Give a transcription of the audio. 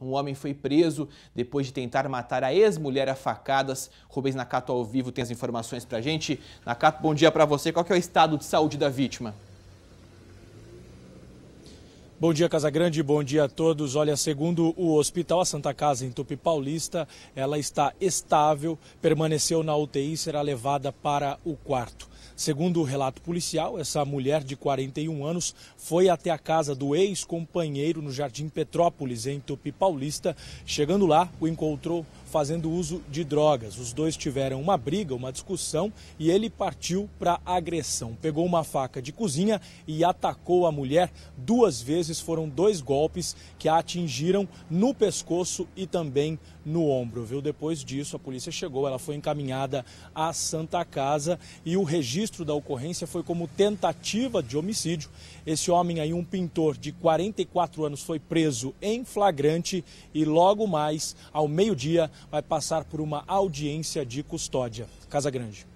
Um homem foi preso depois de tentar matar a ex-mulher a facadas. Rubens Nakato ao vivo tem as informações pra gente. Nakato, bom dia para você. Qual que é o estado de saúde da vítima? Bom dia, Casagrande. Bom dia a todos. Olha, segundo o hospital, a Santa Casa em Tupi Paulista, ela está estável, permaneceu na UTI e será levada para o quarto. Segundo o relato policial, essa mulher de 41 anos foi até a casa do ex-companheiro no Jardim Petrópolis, em Tupi Paulista. Chegando lá, o encontrou fazendo uso de drogas. Os dois tiveram uma briga, uma discussão e ele partiu para agressão. Pegou uma faca de cozinha e atacou a mulher duas vezes. Foram dois golpes que a atingiram no pescoço e também no ombro, viu? Depois disso, a polícia chegou, ela foi encaminhada à Santa Casa e o registro da ocorrência foi como tentativa de homicídio. Esse homem aí, um pintor de 44 anos, foi preso em flagrante e logo mais, ao meio-dia, vai passar por uma audiência de custódia. Casa Grande.